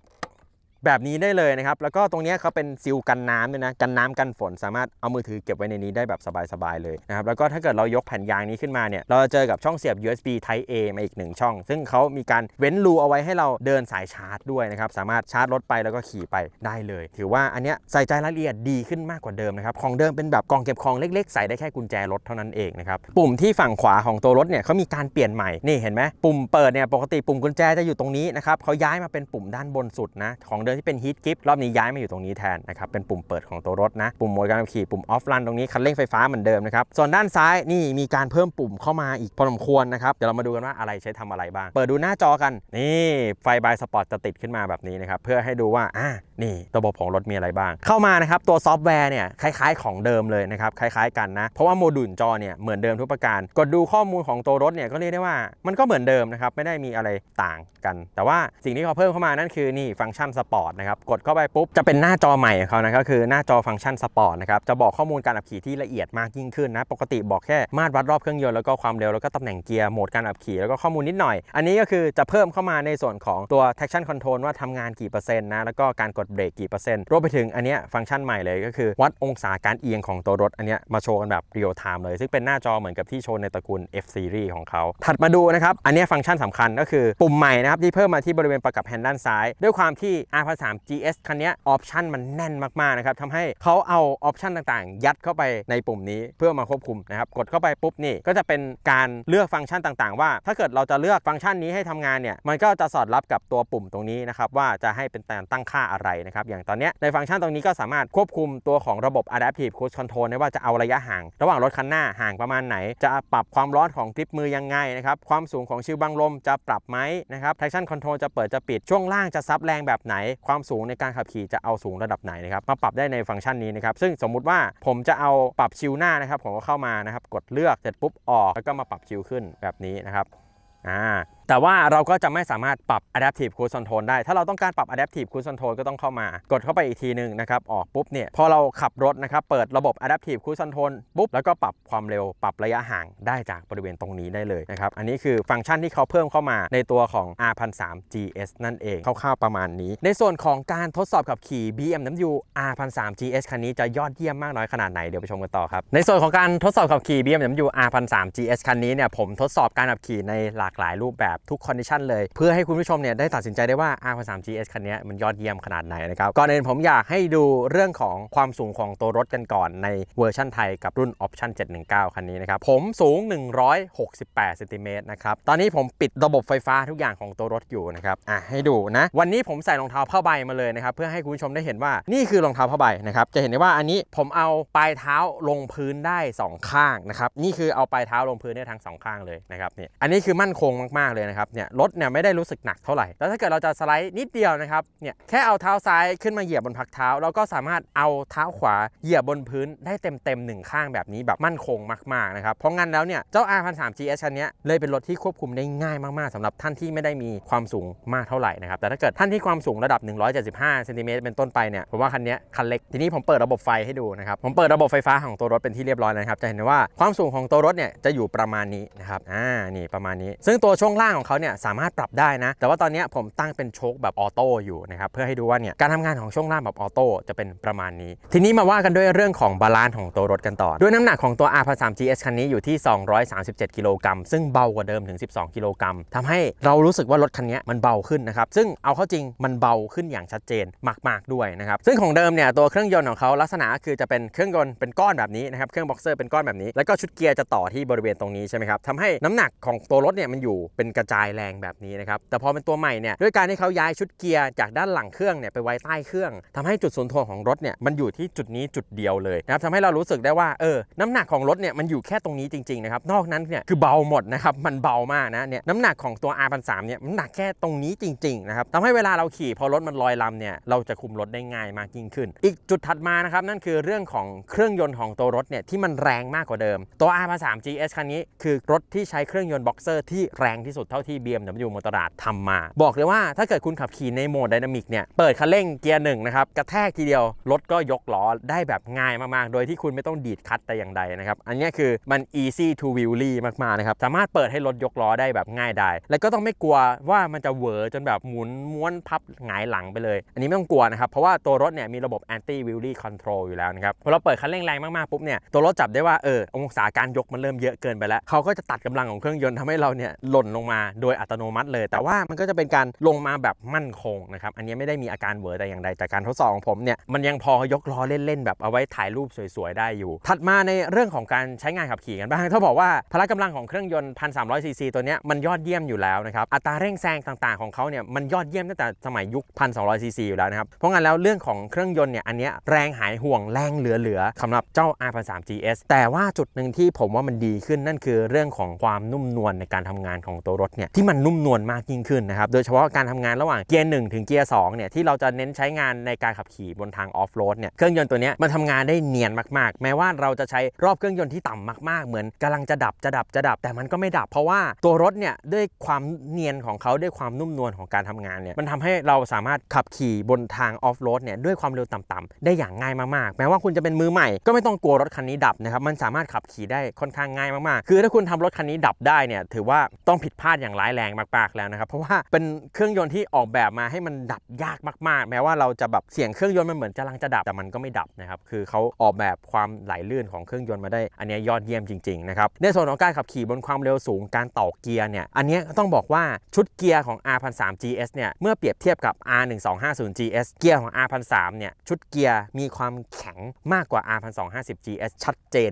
แบบนี้ได้เลยนะครับ แล้วก็ตรงนี้เขาเป็นซิลกันน้ำด้วยนะกันน้ำกันฝนสามารถเอามือถือเก็บไว้ในนี้ได้แบบสบายๆเลยนะครับแล้วก็ถ้าเกิดเรายกแผ่นยางนี้ขึ้นมาเนี่ยเราจะเจอกับช่องเสียบ USB Type A มาอีกหนึ่งช่อง ซึ่งเขามีการเว้นรูเอาไว้ให้เราเดินสายชาร์จด้วยนะครับสามารถชาร์จรถไปแล้วก็ขี่ไปได้เลย ถือว่าอันเนี้ยใส่ใจรายละเอียดดีขึ้นมากกว่าเดิมนะครับของเดิมเป็นแบบกล่องเก็บของเล็กๆ ใส่ได้แค่กุญแจรถเท่านั้นเองนะครับปุ่มที่ฝั่งขวาของตัวรถเนี่ยเขามีการเปลี่ยนใหม่นี่เห็นไหมปุ่มเปิดเนี่ยปกติปุ่มกุญแจจะอยู่ตรงนี้นะครับเขาย้ายมาเป็นปุ่มด้านบนสุดนะของเดดิมที่เป็นฮีทกิฟต์รอบนี้ย้ายมาอยู่ตรงนี้แทนนะครับ เป็นปุ่มเปิดของตัวรถนะ ปุ่มโหมดการขับขี่ปุ่มออฟลันตรงนี้ คันเร่งไฟฟ้าเหมือนเดิมนะครับ ส่วนด้านซ้ายนี่มีการเพิ่มปุ่มเข้ามาอีกพอสมควรนะครับ เดี๋ยวเรามาดูกันว่าอะไรใช้ทำอะไรบ้าง เปิดดูหน้าจอกัน นี่ ไฟบายสปอร์ตจะติดขึ้นมาแบบนี้นะครับเพื่อให้ดูว่าอ่านี่ระบบของรถมีอะไรบ้าง เข้ามานะครับตัวซอฟต์แวร์เนี่ยคล้าย ๆ ของเดิมเลยนะครับคล้าย ๆกันนะเพราะว่าโมดูลจอเนี่ยเหมือนเดิมทุกประการกดดูข้อมูลของตัวรถเนี่ยก็เรียกได้ว่ามันก็เหมือนเดิมนะครับไม่ได้มีอะไรต่างกันแต่ว่าสิ่งที่เขาเพิ่มเข้ามานั่นคือนี่ฟังก์ชันสปอร์ตอร์ตนะครับกดเข้าไปปุ๊บ จะเป็นหน้าจอใหม่ของเขานะก็คือหน้าจอฟังก์ชันสปอร์ตนะครับจะบอกข้อมูลการขับขี่ที่ละเอียดมากยิ่งขึ้นนะปกติบอกแค่มาตรวัดรอบเครื่องยนต์แล้วก็ความเร็วแล้วก็ตำแหน่งเกียร์โหมดการขับขี่แล้วก็ข้อมูลนิดหน่อย อันนี้ก็คือจะเพิ่มเข้ามาในส่วนของตัว traction control ว่าทำงานกี่เปอร์เซ็นต์นะแล้วก็การกดเบรกกี่เปอร์เซ็นต์รวมไปถึงอันนี้ฟังก์ชันใหม่เลยก็คือวัดองศาการเอียงของตัวรถอันนี้มาโชว์กันแบบเรียลไทม์เลย ซึ่งเป็นหน้าจอเหมือนกับที่โชว์ในตระกูล F series ของเขาถัดมาดูนะครับอันนี้ฟังก์ชันสำคัญ ก็คือปุ่มใหม่นะครับที่เพิ่มมาที่บริเวณประกับแฮนด์ด้านซ้ายด้วยความที่ R+ 3 GS คันนี้ออปชันมันแน่นมากๆนะครับทำให้เขาเอาออปชันต่างๆ ยัดเข้าไปในปุ่มนี้เพื่อมาควบคุมนะครับกดเข้าไปปุ๊บนี่ก็จะเป็นการเลือกฟังก์ชันต่างๆ ว่า ถ้าเกิดเราจะเลือกฟังก์ชันนี้ให้ทำงานเนี่ยมันก็จะสอดรับกับตัวปุ่มตรงนี้นะครับว่าจะให้เป็นการตั้งค่าอะไรนะครับอย่างตอนนี้ในฟังก์ชันตรงนี้ก็สามารถควบคุมตัวของระบบ Adaptive Cruise Control ได้ว่าจะเอาระยะห่างระหว่างรถคันหน้าห่างประมาณไหน จะปรับความร้อนของกริปมือยังไงนะครับความสูงของชิลบังลมจะปรับไหมนะครับ traction control จะเปิดจะปิดช่วงล่างจะซับแรงแบบไหนความสูงในการขับขี่จะเอาสูงระดับไหนนะครับ มาปรับได้ในฟังก์ชันนี้นะครับ ซึ่งสมมุติว่าผมจะเอาปรับชิวหน้านะครับผมก็เข้ามานะครับ กดเลือก เสร็จปุ๊บออกแล้วก็มาปรับชิวขึ้นแบบนี้นะครับอ่าแต่ว่าเราก็จะไม่สามารถปรับ Adaptive Cruise Control ได้ ถ้าเราต้องการปรับ Adaptive Cruise Control ก็ต้องเข้ามา กดเข้าไปอีกทีนึงนะครับ ออกปุ๊บเนี่ยพอเราขับรถนะครับเปิดระบบ Adaptive Cruise Control ปุ๊บแล้วก็ปรับความเร็วปรับระยะห่างได้จากบริเวณตรงนี้ได้เลยนะครับ อันนี้คือฟังก์ชันที่เขาเพิ่มเข้ามาในตัวของ R1003 GS นั่นเองคร่าวๆประมาณนี้ ในส่วนของการทดสอบขับขี่ BMW R1003 GS คันนี้จะยอดเยี่ยมมากน้อยขนาดไหนเดี๋ยวไปชมกันต่อครับ ในส่วนของการทดสอบขับขี่ BMW R1003 GS คันนี้เนี่ยผมทดสอบการขับขี่ในหลากหลายรูปแบบทุกคอนดิชันเลย เพื่อให้คุณผู้ชมเนี่ยได้ตัดสินใจได้ว่า R3 GS คันนี้มันยอดเยี่ยมขนาดไหนนะครับก่อนอื่นผมอยากให้ดูเรื่องของความสูงของตัวรถกันก่อนในเวอร์ชันไทยกับรุ่นอปชั่น 719 คันนี้นะครับผมสูง 168ซนติเมตรนะครับ ตอนนี้ผมปิดระบบไฟฟ้าทุกอย่างของตัวรถอยู่นะครับ อ่ะ ให้ดูนะ วันนี้ผมใส่รองเท้าผ้าใบมาเลยนะครับเพื่อให้คุณผู้ชมได้เห็นว่านี่คือรองเท้าผ้าใบนะครับจะเห็นได้ว่าอันนี้ผมเอาปลายเท้าลงพื้นได้ 2 ข้างนะครับนี่คือเอาปลายเท้าลงพื้นได้ทั้ง2 ข้างเลยนะครับนี่อันนี้คือมั่นคงมากๆเลยะครับเนี่ยรถเนี่ยไม่ได้รู้สึกหนักเท่าไหร่แล้วถ้าเกิดเราจะสไลด์นิดเดียวนะครับเนี่ยแค่เอาเท้าซ้ายขึ้นมาเหยียบบนพักเท้า เราก็สามารถเอาเท้าขวาเหยียบบนพื้นได้เต็มเต็มหนึ่งข้างแบบนี้แบบมั่นคงมากๆนะครับเพราะงั้นแล้วเนี่ยเจ้า R1003 GS คันนี้เลยเป็นรถที่ควบคุมได้ง่ายมากๆสำหรับท่านที่ไม่ได้มีความสูงมากเท่าไหร่นะครับแต่ถ้าเกิดท่านที่ความสูงระดับ 175เซนติเมตรเป็นต้นไปเนี่ยผมว่าคันนี้คันเล็กทีนี้ผมเปิดระบบไฟให้ดูนะครับผมเปิดระบบไฟฟ้าของตัวรถเป็นที่เรียบร้อยแล้วครับจะเห็นว่าความสูงของตัวรถเนี่ยจะอยู่ประมาณนี้นะครับอ่านี่ประมาณนี้ ซึ่งตัวช่วงล่างางของเขาเนี่ยสามารถปรับได้นะ แต่ว่าตอนนี้ผมตั้งเป็นโชคแบบออโต้อยู่นะครับ เพื่อให้ดูว่าเนี่ยการทำงานของช่วงล่างแบบออโต้จะเป็นประมาณนี้ ทีนี้มาว่ากันด้วยเรื่องของบาลานซ์ของตัวรถกันต่อ ด้วยน้ำหนักของตัว R 3 GS คันนี้อยู่ที่ 237 กิโลกรัมซึ่งเบากว่าเดิมถึง 12 กิโลกรัมทำให้เรารู้สึกว่ารถคันนี้มันเบาขึ้นนะครับซึ่งเอาเข้าจริงมันเบาขึ้นอย่างชัดเจนมาก ๆด้วยนะครับซึ่งของเดิมเนี่ยตัวเครื่องยนต์ของเขาลักษณะคือจะเป็นเครื่องยนต์เป็นก้อนแบบนี้นะครับเครื่องบ็อกเซอร์เป็นก้อนแบบนี้แล้วก็ชุดเกียร์จะต่อที่บริเวณตรงนี้ใช่ไหมครับทำให้น้ำหนักของตัวรถเนี่ยมันอยู่เป็นกระจายแรงแบบนี้นะครับแต่พอเป็นตัวใหม่เนี่ยด้วยการที่เขาย้ายชุดเกียร์จากด้านหลังเครื่องเนี่ยไปไว้ใต้เครื่องทำให้จุดศูนย์ทวงของรถเนี่ยมันอยู่ที่จุดนี้จุดเดียวเลยนะครับทำให้เรารู้สึกได้ว่าเออน้ำหนักของรถเนี่ยมันอยู่แค่ตรงนี้จริงๆนะครับนอกนั้นเนี่ยคือเบาหมดนะครับมันเบามากนะเนี่ยน้ำหนักของตัว r 1 3เนี่ยมันหนักแค่ตรงนี้จริงๆนะครับทำให้เวลาเราขี่พอรถมันลอยลำเนี่ยเราจะคุมรถได้ง่ายมากยิ่งขึ้น อีกจุดถัดมานะครับนั่นคือเรื่องของเครื่องยนต์ของตัวรถเนี่ยที่มันแรงมากกว่าเดิมตัว R3 GS คันนี้คือรถที่ใช้เครื่องยนต์บ็อกเซอร์ที่แรงที่สุดเท่าที่ BMW มอเตอร์ดทำมา บอกเลยว่าถ้าเกิดคุณขับขี่ในโหมดไดนามิกเนี่ยเปิดคันเร่งเกียร์หนึ่งนะครับ กระแทกทีเดียว รถก็ยกล้อได้แบบง่ายมากๆ โดยที่คุณไม่ต้องดีดคัตแต่อย่างใดนะครับ อันนี้คือมัน easy to wheelie มากๆนะครับสามารถเปิดให้รถยกล้อได้แบบง่ายได้แล้วก็ต้องไม่กลัวว่ามันจะเวอจนแบบหมุนม้วนพับหงายหลังไปเลย อันนี้ไม่ต้องกลัวนะครับเพราะว่าตัวรถเนี่ยมีระบบ anti wheelie control อยู่แล้วนะครับพอเราเปิดคันเร่งแรงมากๆปุ๊บเนี่ยตัวรถจับได้ว่าเออองศาการยกมันเริ่มเยอะเกินไปแล้วเขาก็จะตัดกำลังของเครื่องยนต์ทำให้เราเนี่ยหล่นลงมาโดยอัตโนมัติเลย แต่ว่ามันก็จะเป็นการลงมาแบบมั่นคงนะครับอันนี้ไม่ได้มีอาการเวอร์แต่อย่างใดแต่การทดสอบของผมเนี่ยมันยังพอยกล้อเล่นๆแบบเอาไว้ถ่ายรูปสวย ๆ ได้อยู่ ถัดมาในเรื่องของการใช้งานขับขี่กันบ้าง ถ้าบอกว่าพละกำลังของเครื่องยนต์1,300ซีซีตัวนี้มันยอดเยี่ยมอยู่แล้วนะครับอัตราเร่งแซงต่างๆของเขาเนี่ยมันยอดเยี่ยมตั้งแต่สมัยยุค1,200ซีซีอยู่แล้วนะครับเพราะงั้นแล้วเรื่องของเครื่องยนต์เนี่ยอันนี้แรงหายห่วงแรงเหลือๆสำหรับเจ้า R13 GS แต่ว่าจุดหนึ่งที่ผมว่ามันดีขึ้นนั่นคือเรื่องของความนุ่มนวลในการทำงานของตัวรถเนี่ยที่มันนุ่มนวลมากยิ่งขึ้นนะครับ โดยเฉพาะการทำงานระหว่างเกียร์หนึ่งถึงเกียร์สองเนี่ยที่เราจะเน้นใช้งานในการขับขี่บนทางออฟโรดเนี่ย เครื่องยนต์ตัวนี้มันทำงานได้เนียนมากๆ แม้ว่าเราจะใช้รอบเครื่องยนต์ที่ต่ำมากๆ เหมือน กำลังจะดับจะดับจะดับ แต่มันก็ไม่ดับ เพราะว่าตัวรถเนี่ยด้วยความเนียนของเขาด้วยความนุ่มนวลของการทำงานเนี่ยมันทำให้เราสามารถขับขี่บนทางออฟโรดเนี่ยด้วยความเร็วต่ำๆได้อย่างง่ายมากๆ แม้ว่าคุณจะเป็นมือใหม่ ก็ไม่ต้องกลัวรถคันนี้ดับนะครับ มันสามารถขับขี่ได้ค่อนข้างง่ายมากๆ คือถ้าคุณทำรถคันนี้ดับได้เนี่ยถือว่าต้องผิดพลาดอย่างร้ายแรงมากๆแล้วนะครับเพราะว่าเป็นเครื่องยนต์ที่ออกแบบมาให้มันดับยากมากๆ แม้ว่าเราจะแบบเสียงเครื่องยนต์มันเหมือนจะลังจะดับแต่มันก็ไม่ดับนะครับคือเขาออกแบบความไหลลื่นของเครื่องยนต์มาได้ อันนี้ยอดเยี่ยมจริงๆนะครับในส่วนของการขับขี่บนความเร็วสูง การต่อเกียร์เนี่ยอันนี้ต้องบอกว่าชุดเกียร์ของ R1003 GS เนี่ยเมื่อเปรียบเทียบกับ R1250 GS เกียร์ของ R1003 เนี่ยชุดเกียร์มีความแข็งมากกว่า R1250 GS ชัดเจน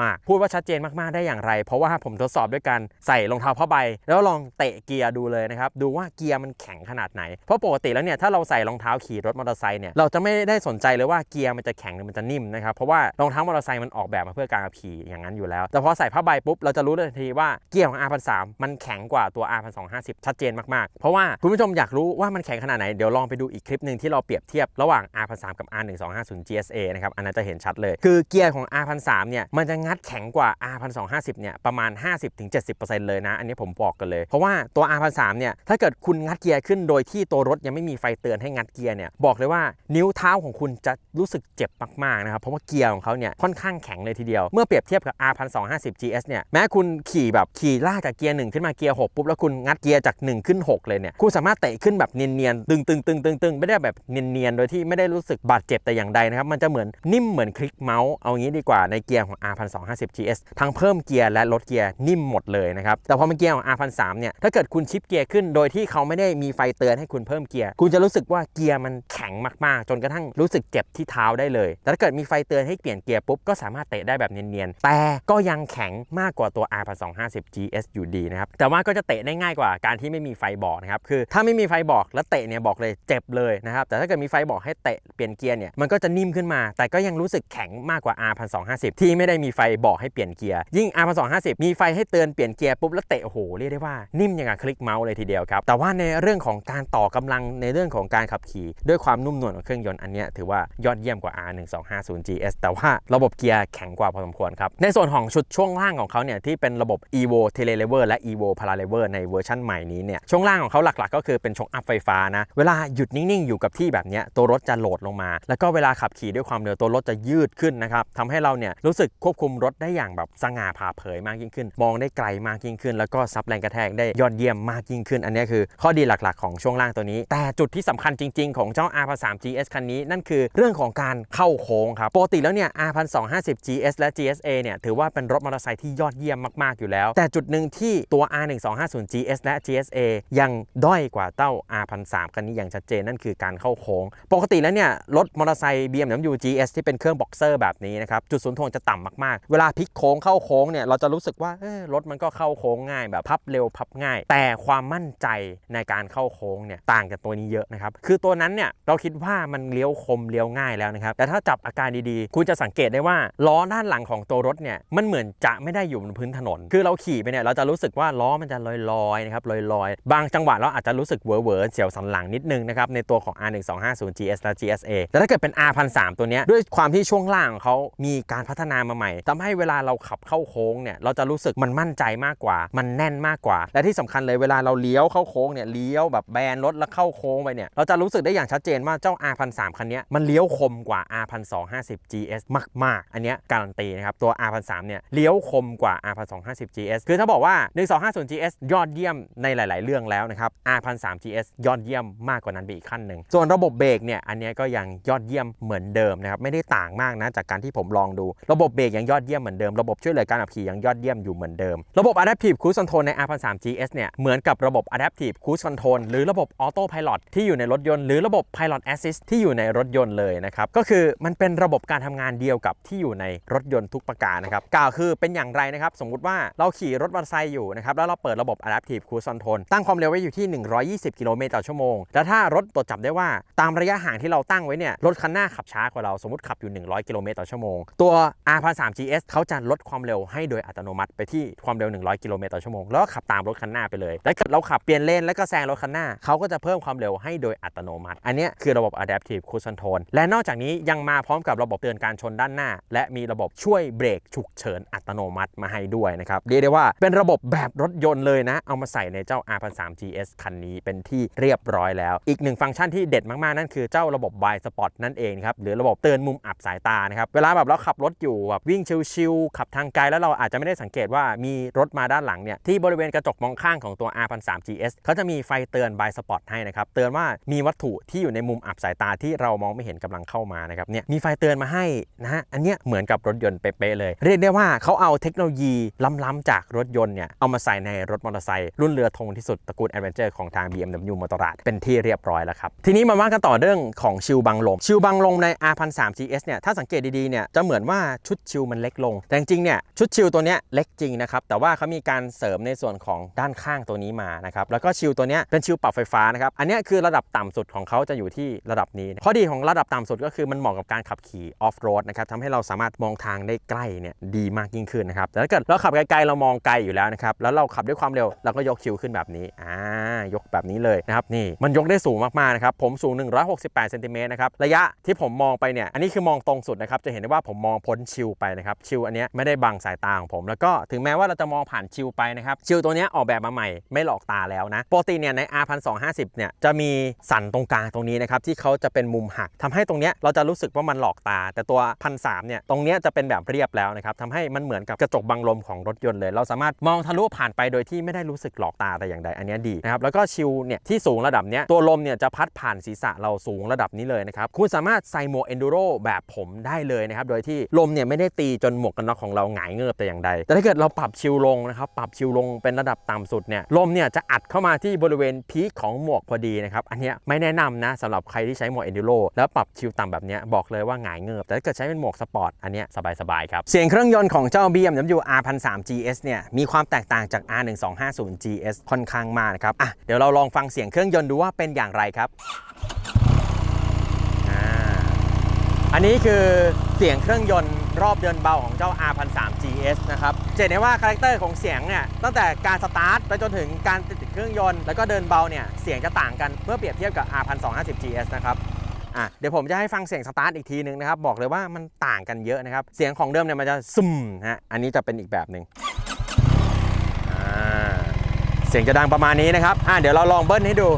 มาก ๆ พูดว่าชัดเจนมากๆได้อย่างไรเพราะว่าผมทดสอบด้วยการใส่รองเท้าผ้าใบแล้วลองเตะเกียร์ดูเลยนะครับดูว่าเกียร์มันแข็งขนาดไหนเพราะปกติแล้วเนี่ย ถ้าเราใส่รองเท้าขี่รถมอเตอร์ไซค์เนี่ยเราจะไม่ได้สนใจเลยว่าเกียร์มันจะแข็งหรือมันจะนิ่มนะครับเพราะว่ารองเท้ามอเตอร์ไซค์มันออกแบบมาเพื่อการขี่อย่างนั้นอยู่แล้วแต่พอใส่ผ้าใบปุ๊บเราจะรู้ทันทีว่าเกียร์ของ r 1 3มันแข็งกว่าตัว R1250 ชัดเจนมากๆเพราะว่าคุณผู้ชมอยากรู้ว่ามันแข็งขนาดไหนเดี๋ยวลองไปดูอีกคลิปหนึ่งที่เราเปรียบเทียบระหว่าง r 1 3กับ R1250 GSA นะครับอันนั้นจะเห็นชัดเลย คือเกียร์ของ r 3เนี่ยมันจะงัดแข็งกว่า r 2 5 0เนี่ยประมาณ50-70%เลยนะอันนี้ผมบอกกันเลเลยเพราะว่าตัว R1003 เนี่ยถ้าเกิดคุณงัดเกียร์ขึ้นโดยที่ตัวรถยังไม่มีไฟเตือนให้งัดเกียร์เนี่ยบอกเลยว่า นิ้วเท้าของคุณจะรู้สึกเจ็บมากๆนะครับเพราะว่าเกียร์ของเขาเนี่ยค่อนข้างแข็งเลยทีเดียวเมื่อเปรียบเทียบกับ R1250 GS เนี่ยแม้คุณขี่แบบขี่ลากจากเกียร์1ขึ้นมาเกียร์6ปุ๊บแล้วคุณงัดเกียร์จาก1ขึ้น6เลยเนี่ยคุณสามารถเตะขึ้นแบบเนียนๆตึงตึงตึงตึงตึงไม่ได้แบบเนียนๆโดยที่ไม่ได้รู้สึกบาดเจ็บแต่อย่างใดนะครับมันจะเหมือนนิ่มเหมือนคลิกเมาส์เอางี้ดีกว่าในเกียร์ของ R1250 GS ทั้งเพิ่มเกียร์และลดเกียร์นิ่มหมดเลยนะครับแต่พอเป็นเกียร์ของ r 1 3เนี่ยถ้าเกิดคุณชิปเกียร์ขึ้นโดยที่เขาไม่ได้มีไฟเตือนให้คุณเพิ่มเกียร์คุณจะรู้สึกว่าเกียร์มันแข็งมากๆ จนกระทั่งรู้สึกเจ็บที่เท้าได้เลยแต่ถ้าเกิดมีไฟเตือนให้เปลี่ยนเกียร์ปุ๊บก็สามารถเตะได้แบบเนียนๆ แต่ก็ยังแข็งมากกว่าตัว R 2 5 0 GS อยู่ดีนะครับแต่ว่าก็จะเตะได้ง่ายกว่าการที่ไม่มีไฟบอกนะครับคือ ถ้าไม่มีไฟบอกแล้วเตะเนี่ยบอกเลยเจ็บเลยนะครับแต่ถ้าเกิดมีไฟบอกให้เตะเปลี่ยนเกียร์เนี่ยมันก็จะนิ่มขึ้นมา แต่ก็ยังรู้สึกแข็งมากกว่า R 2 5 0ที่ไม่ได้มีไฟบอกให้เปลี่ยนเกียร์ยิ่ง R 2 5 0มีไฟให้เตือนเปลี่ยนเกียร์ปุ๊บแล้วเตะโอ้โหเรียกได้วว่านิ่มอย่างกับคลิกเมาส์เลยทีเดียวครับ แต่ว่าในเรื่องของการต่อกำลังในเรื่องของการขับขี่ด้วยความนุ่มนวลของเครื่องยนต์ อันนี้ถือว่ายอดเยี่ยมกว่า R1250GS แต่ว่าระบบเกียร์แข็งกว่าพอสมควรครับ ในส่วนของชุดช่วงล่างของเขาเนี่ยที่เป็นระบบ Evo Telelever และ Evo Paralever ในเวอร์ชั่นใหม่นี้เนี่ยช่วงล่างของเขาหลักๆ ก็คือเป็นช่องอัพไฟฟ้านะเวลาหยุดนิ่งๆอยู่กับที่แบบนี้ตัวรถจะโหลดลงมา แล้วก็เวลาขับขี่ด้วยความเร็วตัวรถจะยืดขึ้นนะครับทำให้เราเนี่ยรู้สึกควบคุมรถได้อย่างแบบสง่าผ่าเผยมากยิ่งขึ้น มองได้ไกลมากยิ่งขึ้น แล้วก็ซับแรงกระทกได้ยอดเยี่ยมมากยิ่งขึ้น อันนี้คือข้อดีหลัก ๆของช่วงล่างตัวนี้ แต่จุดที่สำคัญจริง ๆของเจ้า R13 GS คันนี้นั่นคือเรื่องของการเข้าโค้งครับปกติแล้วเนี่ย R1250 GS และ GSA เนี่ยถือว่าเป็นรถ มอเตอร์ไซค์ที่ยอดเยี่ยมมากๆอยู่แล้ว แต่จุดหนึ่งที่ตัว R1250 GS และ GSA ยังด้อยกว่าเต้า R1003 คันนี้อย่างชัดเจนนั่นคือการเข้าโค้งปกติแล้วเนี่ยรถมอเตอร์ไซค์ BMW GS ที่เป็นเครื่องบ็อกเซอร์แบบนี้นะครับจุดศูนย์ถวงจะต่ำมากๆเวลาพลิกโค้งเข้าโค้งเนี่ยเราจะรู้สึกว่าเออรถมันก็เข้าโค้งง่ายแบบพับเร็ววพับง่าย แต่ความมั่นใจในการเข้าโค้งเนี่ยต่างกับตัวนี้เยอะนะครับคือตัวนั้นเนี่ยเราคิดว่ามันเลี้ยวคมเลี้ยวง่ายแล้วนะครับแต่ถ้าจับอาการดีๆคุณจะสังเกตได้ว่าล้อด้านหลังของตัวรถเนี่ยมันเหมือนจะไม่ได้อยู่บนพื้นถนน คือเราขี่ไปเนี่ยเราจะรู้สึกว่าล้อมันจะลอยๆนะครับลอยๆบางจังหวะเราอาจจะรู้สึกเวอร์เวอร์เสียวสันหลังนิดนึงนะครับในตัวของ R 1 2 5 0 GS และ GSA แต่ถ้าเกิดเป็น R 1 3ตัวนี้ด้วยความที่ช่วงล่างงเขามีการพัฒนามาใหม่ ทำให้เวลาเราขับเข้าโค้งเนี่ยเราจะรู้สึกมันมั่นใจมากกว่า มันแน่นมากกว่าาและที่สำคัญเลยเวลาเราเลี้ยวเข้าโค้งเนี่ยเลี้ยวแบบแบนรถแล้วเข้าโค้งไปเนี่ยเราจะรู้สึกได้อย่างชัดเจนว่าเจ้า r 1 3คันนี้มันเลี้ยวคมกว่า R1250 GS มาก ๆ อันนี้การันตีนะครับตัว r 1 3เนี่ยเลี้ยวคมกว่า R1250 GS คือถ้าบอกว่า1250 GS ยอดเยี่ยมในหลาย ๆ เรื่องแล้วนะครับ r 1 0 3 GS ยอดเยี่ยมมากกว่านั้นไปอีกขั้นหนึ่งส่วนระบบเบรกเนี่ยอันนี้ก็ยังยอดเยี่ยมเหมือนเดิมนะครับไม่ได้ต่างมากนะจากการที่ผมลองดูระบบเบรกยังยอดเยี่ยมเหมือนเดิมระบบช่วยเหลือการขับขี่ยังยอดเยี่ยมอยู่เหมือนเดิมระบบ Adaptive Cruise Control ใน r 1 3 3 GS เนี่ยเหมือนกับระบบ Adaptive Cruise Control หรือระบบ Auto Pilot ที่อยู่ในรถยนต์หรือระบบ Pilot Assist ที่อยู่ในรถยนต์เลยนะครับก็คือมันเป็นระบบการทำงานเดียวกับที่อยู่ในรถยนต์ทุกประการนะครับกล่าวคือเป็นอย่างไรนะครับสมมุติว่าเราขี่รถมอเตอร์ไซค์อยู่นะครับแล้วเราเปิดระบบ Adaptive Cruise Control ตั้งความเร็วไว้อยู่ที่ 120กิโลเมตรต่อชั่วโมงแล้วถ้ารถตรวจจับได้ว่าตามระยะห่างที่เราตั้งไว้เนี่ยรถคันหน้าขับช้ากว่าเราสมมติขับอยู่ 100กิโลเมตรต่อชั่วโมงตัว R 3 GS เขาจะลดความเร็วให้โดยอัตโนมัติไปที่ความเร็ว 100กิโลเมตรต่อชั่วโมงแล้วขับตาามรถคันหน้าไปเลย แล้วเราขับเปลี่ยนเลน แล้วก็แซงรถคันหน้า เขาก็จะเพิ่มความเร็วให้โดยอัตโนมัติ อันนี้คือระบบ adaptive cruise control และนอกจากนี้ยังมาพร้อมกับระบบเตือนการชนด้านหน้า และมีระบบช่วยเบรก ฉุกเฉินอัตโนมัติมาให้ด้วยนะครับ เรียกได้ว่าเป็นระบบแบบรถยนต์เลยนะ เอามาใส่ในเจ้า R1003 GS คันนี้เป็นที่เรียบร้อยแล้ว อีกหนึ่งฟังก์ชันที่เด็ดมาก ๆ นั่นคือเจ้าระบบ blind spot นั่นเองครับหรือระบบเตือนมุมอับสายตานะครับเวลาแบบเราขับรถอยู่แบบวิ่งชิวๆขับทางไกลแล้วเราอาจจะไม่ได้สังเกตว่ามีรถมาด้านหลังเนี่ยที่บริเวณกระจกมองข้างของตัว R1003 GS เขาจะมีไฟเตือนบายสปอตให้นะครับ เตือนว่ามีวัตถุที่อยู่ในมุมอับสายตาที่เรามองไม่เห็นกำลังเข้ามานะครับเนี่ยมีไฟเตือนมาให้นะฮะอันเนี้ยเหมือนกับรถยนต์เป๊ะเลย เรียกได้ว่าเขาเอาเทคโนโลยีล้ำๆจากรถยนต์เนี่ยเอามาใส่ในรถมอเตอร์ไซค์รุ่นเรือธงที่สุดตระกูลแอดเวนเจอร์ของทาง BMW มอเตอร์ราดเป็นที่เรียบร้อยแล้วครับทีนี้มาว่ากันต่อเรื่องของชิลบังลมชิลบังลมใน R1003 GS เนี่ยถ้าสังเกตดีๆเนี่ยจะเหมือนว่าชุดชิลมันเล็กลงแต่จริงเนี่ยชุดชิลตัวเนี้ยเล็กจริงนะครับแต่ว่าเขามีการเสริมในส่วนของด้านข้างตัวนี้มานะครับ แล้วก็ชิลตัวนี้เป็นชิลปรับไฟฟ้านะครับ อันนี้คือระดับต่ำสุดของเขาจะอยู่ที่ระดับนี้ ข้อดีของระดับต่ำสุดก็คือมันเหมาะกับการขับขี่ออฟโรดนะครับทำให้เราสามารถมองทางได้ใกล้เนี่ยดีมากยิ่งขึ้นนะครับแต่ถ้าเกิดเราขับไกลๆ เรามองไกลอยู่แล้วนะครับ แล้วเราขับด้วยความเร็วเราก็ยกชิลขึ้นแบบนี้อ่ายกแบบนี้เลยนะครับนี่มันยกได้สูงมากๆนะครับผมสูง168เซนติเมตรนะครับระยะที่ผมมองไปเนี่ยอันนี้คือมองตรงสุดนะครับจะเห็นได้ว่าผมมองพ้นชิลไปนะครับชิลอันนี้ไม่ได้บังสายตาของผมแล้วก็ถึงแม้ว่าเราจะมองผ่านชิลไปนะครับชิลตัวนี้ออกแบบมาใหม่ไม่หลอกตาแล้วนะปกติเนี่ยใน R 1 2 5 0เนี่ยจะมีสันตรงกลางตรงนี้นะครับที่เขาจะเป็นมุมหักทำให้ตรงนี้เราจะรู้สึกว่ามันหลอกตาแต่ตัวพันสามเนี่ยตรงนี้จะเป็นแบบเรียบแล้วนะครับทำให้มันเหมือนกับกระจกบังลมของรถยนต์เลย เราสามารถมองทะลุผ่านไปโดยที่ไม่ได้รู้สึกหลอกตาแต่อย่างใดอันนี้ดีนะครับแล้วก็ชิลเนี่ยที่สูงระดับเนี้ยตัวลมเนี่ยจะพัดผ่านศีรษะเราสูงระดับนี้เลยนะครับคุณสามารถใส่หมวกเอนดูโรแบบผมได้เลยนะครับโดยที่ลมเนี่ยไม่ได้ตีจนหมวกกันน็อกของเราหงายเงือบแต่อย่างใดแต่ถ้าเกิดเราปรับชิลลงนะครับปรับชิลลงเป็นระระดับต่ำสุดเนี่ยลมเนี่ยจะอัดเข้ามาที่บริเวณพีคของหมวกพอดีนะครับ อันนี้ไม่แนะนำนะสำหรับใครที่ใช้หมวกเอนดิโรแล้วปรับชิลต่ำแบบนี้บอกเลยว่าหงายเงือบแต่ถ้าเกิดใช้เป็นหมวกสปอร์ตอันนี้สบายๆครับ เสียงเครื่องยนต์ของเจ้า BMW R1003 GS เนี่ยมีความแตกต่างจาก R1250 GS ค่อนข้างมากนะครับอ่ะเดี๋ยวเราลองฟังเสียงเครื่องยนต์ดูว่าเป็นอย่างไรครับอันนี้คือเสียงเครื่องยนต์รอบเดินเบาของเจ้า R1003 GS นะครับจเจ็นได้ว่าคาแรคเตอร์ของเสียงเนี่ยตั้งแต่การสตาร์ทไปจนถึงการติดเครื่องยนต์แล้วก็เดินเบาเนี่ยเสียงจะต่างกันเมื่อเปรียบเทียบกับ R1250 GS นะครับ อ่ะเดี๋ยวผมจะให้ฟังเสียงสตาร์ทอีกทีนึงนะครับ บอกเลยว่ามันต่างกันเยอะนะครับเสียงของเดิมเนี่ยมันจะซุ่มฮะอันนี้จะเป็นอีกแบบหนึ่ง เสียงจะดังประมาณนี้นะครับอ่ะเดี๋ยวเราลองเบิ้ลให้ดู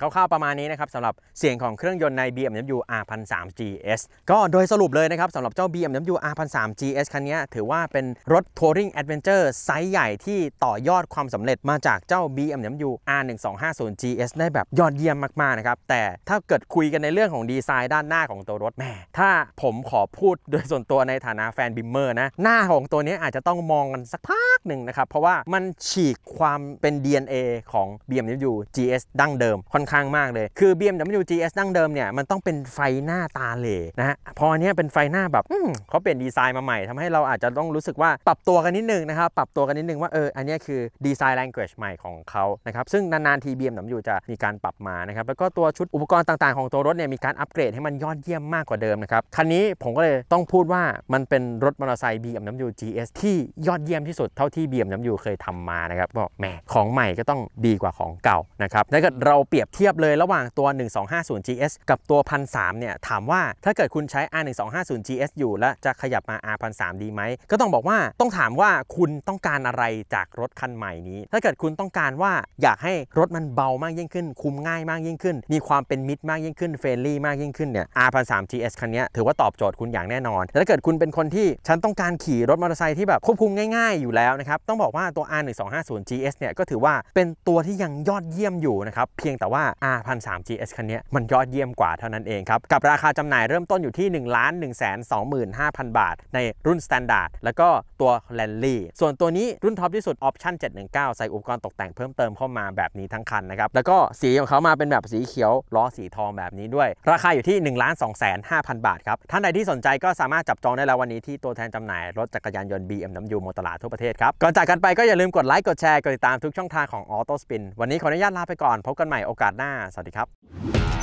คร่าวๆประมาณนี้นะครับสำหรับเสียงของเครื่องยนต์ใน BMW R1003 GS ก็โดยสรุปเลยนะครับสำหรับเจ้า BMW R1003 GS คันนี้ ถือว่าเป็นรถ Touring Adventure ไซส์ใหญ่ที่ต่อยอดความสำเร็จมาจากเจ้า BMW R1250 GS ได้แบบยอดเยี่ยมมากๆนะครับแต่ถ้าเกิดคุยกันในเรื่องของดีไซน์ด้านหน้าของตัวรถแม่ ถ้าผมขอพูดโดยส่วนตัวในฐานะแฟนบิมเมอร์นะหน้าของตัวนี้อาจจะต้องมองกันสักพักหนึ่งนะครับเพราะว่ามันฉีกความเป็น DNA ของ BMW GS ดั้งเดิมค่อนข้างมากเลยคือ BMW GS ดั้งเดิมเนี่ยมันต้องเป็นไฟหน้าตาเหล่นะฮะพอเนี้เป็นไฟหน้าแบบเขาเปลี่ยนดีไซน์มาใหม่ทำให้เราอาจจะต้องรู้สึกว่าปรับตัวกันนิดนึงนะครับปรับตัวกันนิดนึงว่าเอออันนี้คือดีไซน์ language ใหม่ของเขานะครับ ซึ่งนานๆ ที BMW จะมีการปรับมานะครับ แล้วก็ตัวชุดอุปกรณ์ต่างๆของตัวรถเนี่ยมีการอัปเกรดให้มันยอดเยี่ยมมากกว่าเดิมนะครับคันนี้ผมก็เลยต้องพูดว่ามันเป็นรถมอเตอร์ไซค์ BMW GS ที่ยอดเยี่ยมที่สุดเท่าที่ BMW เคยทำมานะครับบอกแหมของใหม่ก็ต้องดีกว่าของเก่านะครับถ้าเกิดเราเปรียบเทียบเลยระหว่างตัว 1250GS กับตัว1 0 0 เนี่ย ถามว่าถ้าเกิดคุณใช้ R1250GS อยู่แล้ว จะขยับมา r 1 0 0ดีไหม ก็ต้องบอกว่าต้องถามว่าคุณต้องการอะไรจากรถคันใหม่นี้ ถ้าเกิดคุณต้องการว่าอยากให้รถมันเบามากยิ่งขึ้น คุมง่ายมากยิ่งขึ้น มีความเป็นมิตรมากยิ่งขึ้นเฟรนลี่มากยิ่งขึ้นเนี่ย r 1 0 0 g s คันนี้ถือว่าตอบโจทย์คุณอย่างแน่นอน แต่ถ้าเกิดคุณเป็นคนที่ฉันต้องการขี่รถมอเตอร์ไซค์ที่แบบควบคุมง่ายๆอยู่แล้วนะครับ ต้องบอกว่าตัว R1250GS เนี่ยก็ถือว่าเป็นตัวที่ยังยอดเยี่ยมอยู่นะครับเพียงแต่ว่า R1003 GS คันนี้มันยอดเยี่ยมกว่าเท่านั้นเองครับกับราคาจำหน่ายเริ่มต้นอยู่ที่ 1 1 2 5 0 0 0 บาท ในรุ่น Standard แล้วก็ตัวแลนลี่ส่วนตัวนี้รุ่นท็อปที่สุดออปชั่น719 ใส่อุปกรณ์ตกแต่งเพิ่มเติมเข้ามาแบบนี้ทั้งคันนะครับแล้วก็สีของเขามาเป็นแบบสีเขียว ล้อสีทองแบบนี้ด้วย ราคาอยู่ที่ 1 2 5 0 0 0 บาทครับท่านใดที่สนใจก็สามารถจับจองได้แล้ววันนี้ที่ตัวแทนจำหน่ายรถจักรยานยนต์ BMW มอตลาดทั่วประเทศครับก่อนจากกันไปก็อย่าลืมกดไลค์กดแชร์กดติดตามทุกช่องทางของ Auto Spin วันนี้ขออนุญาตลาไปก่อนพบกันใหม่โอกาสหน้าสวัสดีครับ